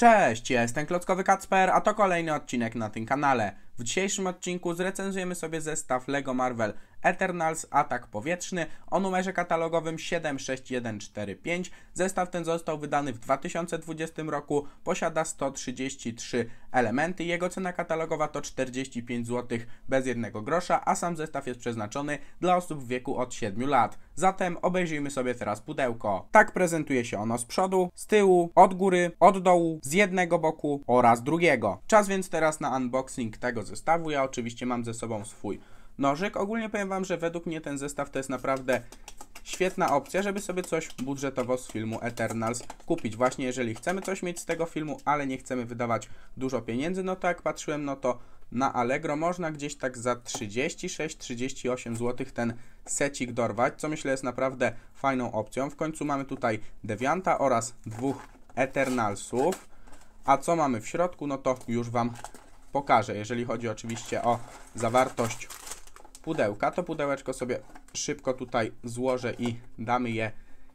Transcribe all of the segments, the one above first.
Cześć, jestem Klockowy Kacper, a to kolejny odcinek na tym kanale. W dzisiejszym odcinku zrecenzujemy sobie zestaw LEGO Marvel Eternals Atak Powietrzny o numerze katalogowym 76145. Zestaw ten został wydany w 2020 roku, posiada 133 elementy. Jego cena katalogowa to 45 zł bez jednego grosza, a sam zestaw jest przeznaczony dla osób w wieku od 7 lat. Zatem obejrzyjmy sobie teraz pudełko. Tak prezentuje się ono z przodu, z tyłu, od góry, od dołu, z jednego boku oraz drugiego. Czas więc teraz na unboxing tego zestawu zestawu. Ja oczywiście mam ze sobą swój nożyk. Ogólnie powiem Wam, że według mnie ten zestaw to jest naprawdę świetna opcja, żeby sobie coś budżetowo z filmu Eternals kupić. Właśnie jeżeli chcemy coś mieć z tego filmu, ale nie chcemy wydawać dużo pieniędzy, no to jak patrzyłem, no to na Allegro można gdzieś tak za 36-38 zł ten secik dorwać, co myślę jest naprawdę fajną opcją. W końcu mamy tutaj Devianta oraz dwóch Eternalsów. A co mamy w środku, no to już Wam pokażę. Jeżeli chodzi oczywiście o zawartość pudełka, to pudełeczko sobie szybko tutaj złożę i damy je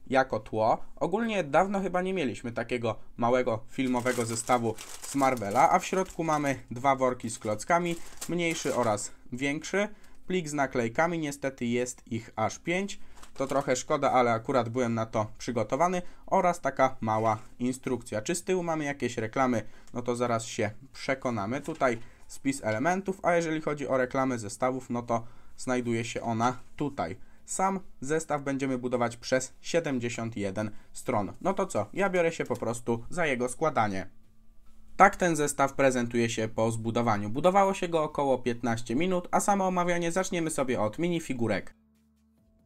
jako tło. Ogólnie dawno chyba nie mieliśmy takiego małego filmowego zestawu z Marvela, a w środku mamy dwa worki z klockami, mniejszy oraz większy, plik z naklejkami, niestety jest ich aż 5 to trochę szkoda, ale akurat byłem na to przygotowany. Oraz taka mała instrukcja. Czy z tyłu mamy jakieś reklamy? No to zaraz się przekonamy. Tutaj spis elementów, a jeżeli chodzi o reklamy zestawów, no to znajduje się ona tutaj. Sam zestaw będziemy budować przez 71 stron. No to co, ja biorę się po prostu za jego składanie. Tak ten zestaw prezentuje się po zbudowaniu. Budowało się go około 15 minut, a samo omawianie zaczniemy sobie od minifigurek.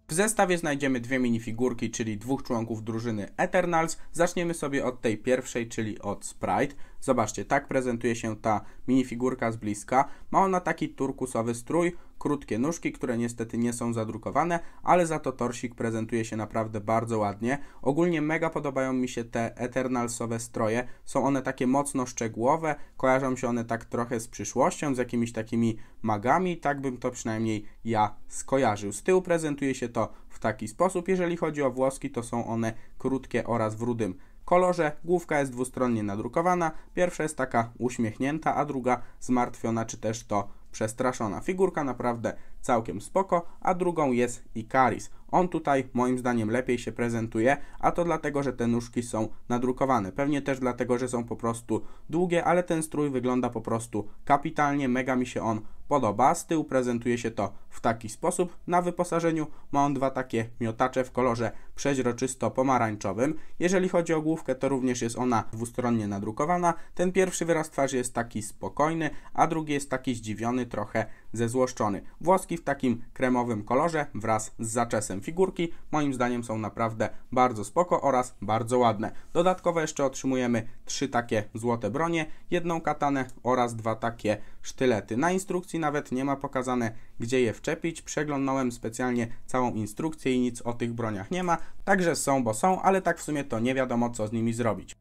W zestawie znajdziemy dwie minifigurki, czyli dwóch członków drużyny Eternals. Zaczniemy sobie od tej pierwszej, czyli od Sprite. Zobaczcie, tak prezentuje się ta minifigurka z bliska. Ma ona taki turkusowy strój, krótkie nóżki, które niestety nie są zadrukowane, ale za to torsik prezentuje się naprawdę bardzo ładnie. Ogólnie mega podobają mi się te Eternalsowe stroje. Są one takie mocno szczegółowe, kojarzą się one tak trochę z przyszłością, z jakimiś takimi magami, tak bym to przynajmniej ja skojarzył. Z tyłu prezentuje się to w taki sposób. Jeżeli chodzi o włoski, to są one krótkie oraz w rudym kolorze. Główka jest dwustronnie nadrukowana. Pierwsza jest taka uśmiechnięta, a druga zmartwiona, czy też to przestraszona. Figurka naprawdę całkiem spoko, a drugą jest Icaris. On tutaj moim zdaniem lepiej się prezentuje, a to dlatego, że te nóżki są nadrukowane. Pewnie też dlatego, że są po prostu długie, ale ten strój wygląda po prostu kapitalnie, mega mi się on podoba. Z tyłu prezentuje się to w taki sposób. Na wyposażeniu ma on dwa takie miotacze w kolorze przeźroczysto-pomarańczowym. Jeżeli chodzi o główkę, to również jest ona dwustronnie nadrukowana. Ten pierwszy wyraz twarzy jest taki spokojny, a drugi jest taki zdziwiony, trochę zezłoszczony. Włoski w takim kremowym kolorze wraz z zaczesem figurki moim zdaniem są naprawdę bardzo spoko oraz bardzo ładne. Dodatkowo jeszcze otrzymujemy trzy takie złote bronie, jedną katanę oraz dwa takie sztylety. Na instrukcji nawet nie ma pokazane gdzie je wczepić. Przeglądałem specjalnie całą instrukcję i nic o tych broniach nie ma. Także są, bo są, ale tak w sumie to nie wiadomo co z nimi zrobić.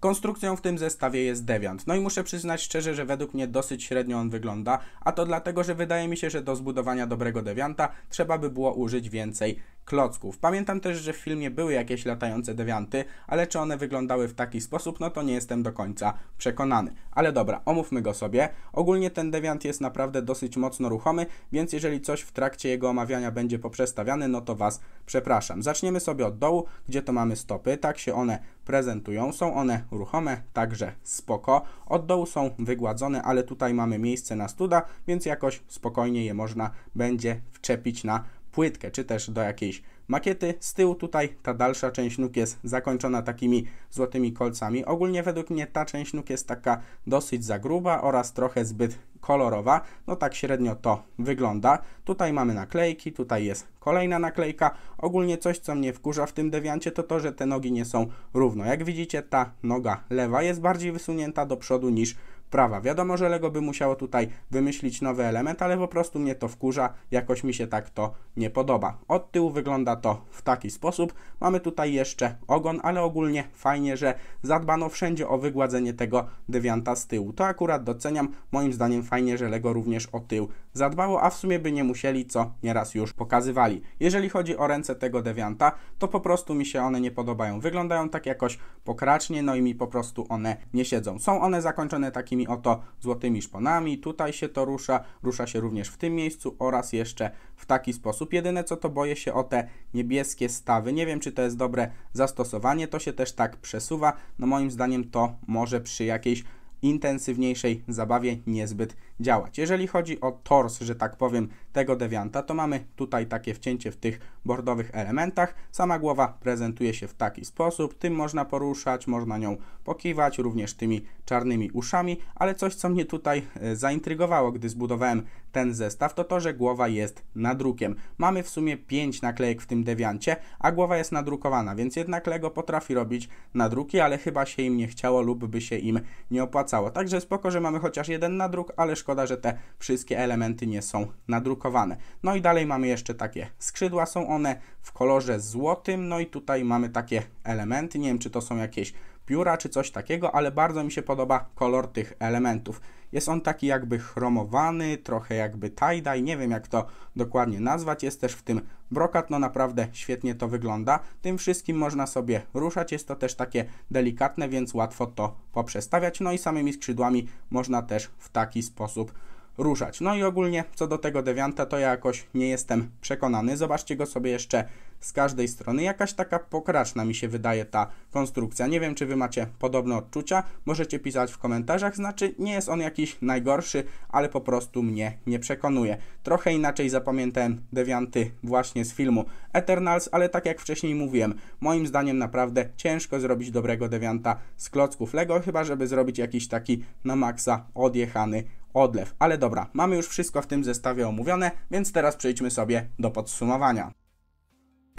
Konstrukcją w tym zestawie jest Deviant. No i muszę przyznać szczerze, że według mnie dosyć średnio on wygląda, a to dlatego, że wydaje mi się, że do zbudowania dobrego Devianta trzeba by było użyć więcej klocków. Pamiętam też, że w filmie były jakieś latające dewianty, ale czy one wyglądały w taki sposób, no to nie jestem do końca przekonany. Ale dobra, omówmy go sobie. Ogólnie ten dewiant jest naprawdę dosyć mocno ruchomy, więc jeżeli coś w trakcie jego omawiania będzie poprzestawiane, no to Was przepraszam. Zaczniemy sobie od dołu, gdzie to mamy stopy. Tak się one prezentują. Są one ruchome, także spoko. Od dołu są wygładzone, ale tutaj mamy miejsce na studa, więc jakoś spokojnie je można będzie wczepić na płytkę, czy też do jakiejś makiety. Z tyłu tutaj ta dalsza część nóg jest zakończona takimi złotymi kolcami. Ogólnie według mnie ta część nóg jest taka dosyć za gruba oraz trochę zbyt kolorowa. No tak średnio to wygląda. Tutaj mamy naklejki, tutaj jest kolejna naklejka. Ogólnie coś, co mnie wkurza w tym dewiancie, to to, że te nogi nie są równo. Jak widzicie, ta noga lewa jest bardziej wysunięta do przodu niż prawa. Wiadomo, że Lego by musiało tutaj wymyślić nowy element, ale po prostu mnie to wkurza, jakoś mi się tak to nie podoba. Od tyłu wygląda to w taki sposób. Mamy tutaj jeszcze ogon, ale ogólnie fajnie, że zadbano wszędzie o wygładzenie tego dewianta z tyłu. To akurat doceniam. Moim zdaniem fajnie, że Lego również o tył zadbało, a w sumie by nie musieli, co nieraz już pokazywali. Jeżeli chodzi o ręce tego dewianta, to po prostu mi się one nie podobają. Wyglądają tak jakoś pokracznie, no i mi po prostu one nie siedzą. Są one zakończone takimi oto złotymi szponami, tutaj się to rusza, rusza się również w tym miejscu oraz jeszcze w taki sposób. Jedyne co to boję się o te niebieskie stawy. Nie wiem, czy to jest dobre zastosowanie, to się też tak przesuwa. No moim zdaniem to może przy jakiejś intensywniejszej zabawie niezbyt działać. Jeżeli chodzi o tors, że tak powiem, tego dewianta, to mamy tutaj takie wcięcie w tych bordowych elementach. Sama głowa prezentuje się w taki sposób, tym można poruszać, można nią pokiwać, również tymi czarnymi uszami, ale coś co mnie tutaj e, zaintrygowało, gdy zbudowałem ten zestaw, to to, że głowa jest nadrukiem. Mamy w sumie 5 naklejek w tym dewiancie, a głowa jest nadrukowana, więc jednak Lego potrafi robić nadruki, ale chyba się im nie chciało lub by się im nie opłacało. Także spoko, że mamy chociaż jeden nadruk, ale szkoda, że te wszystkie elementy nie są nadrukowane. No i dalej mamy jeszcze takie skrzydła, są one w kolorze złotym, no i tutaj mamy takie elementy, nie wiem czy to są jakieś pióra czy coś takiego, ale bardzo mi się podoba kolor tych elementów. Jest on taki jakby chromowany, trochę jakby tie-dye, nie wiem jak to dokładnie nazwać. Jest też w tym brokat, no naprawdę świetnie to wygląda. Tym wszystkim można sobie ruszać, jest to też takie delikatne, więc łatwo to poprzestawiać. No i samymi skrzydłami można też w taki sposób ruszać. No i ogólnie co do tego Devianta to ja jakoś nie jestem przekonany. Zobaczcie go sobie jeszcze z każdej strony. Jakaś taka pokraczna mi się wydaje ta konstrukcja. Nie wiem, czy wy macie podobne odczucia. Możecie pisać w komentarzach. Znaczy, nie jest on jakiś najgorszy, ale po prostu mnie nie przekonuje. Trochę inaczej zapamiętałem dewianty właśnie z filmu Eternals, ale tak jak wcześniej mówiłem, moim zdaniem naprawdę ciężko zrobić dobrego dewianta z klocków Lego, chyba żeby zrobić jakiś taki na maksa odjechany odlew. Ale dobra, mamy już wszystko w tym zestawie omówione, więc teraz przejdźmy sobie do podsumowania.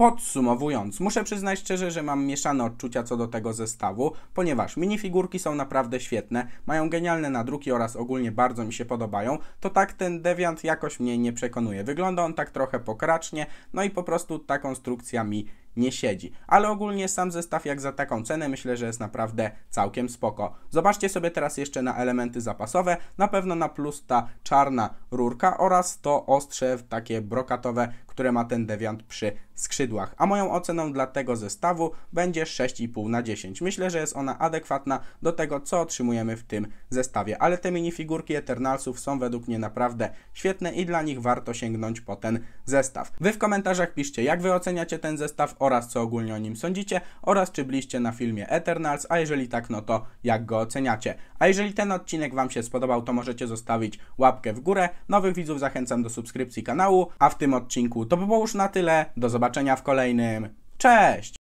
Podsumowując, muszę przyznać szczerze, że mam mieszane odczucia co do tego zestawu, ponieważ minifigurki są naprawdę świetne, mają genialne nadruki oraz ogólnie bardzo mi się podobają, to tak ten Deviant jakoś mnie nie przekonuje. Wygląda on tak trochę pokracznie, no i po prostu ta konstrukcja mi nie siedzi. Ale ogólnie sam zestaw jak za taką cenę myślę, że jest naprawdę całkiem spoko. Zobaczcie sobie teraz jeszcze na elementy zapasowe. Na pewno na plus ta czarna rurka oraz to ostrze takie brokatowe, które ma ten dewiant przy skrzydłach. A moją oceną dla tego zestawu będzie 6,5 na 10. Myślę, że jest ona adekwatna do tego, co otrzymujemy w tym zestawie. Ale te minifigurki Eternalsów są według mnie naprawdę świetne i dla nich warto sięgnąć po ten zestaw. Wy w komentarzach piszcie, jak wy oceniacie ten zestaw oraz co ogólnie o nim sądzicie oraz czy byliście na filmie Eternals, a jeżeli tak, no to jak go oceniacie. A jeżeli ten odcinek Wam się spodobał, to możecie zostawić łapkę w górę. Nowych widzów zachęcam do subskrypcji kanału, a w tym odcinku to by było już na tyle. Do zobaczenia w kolejnym. Cześć!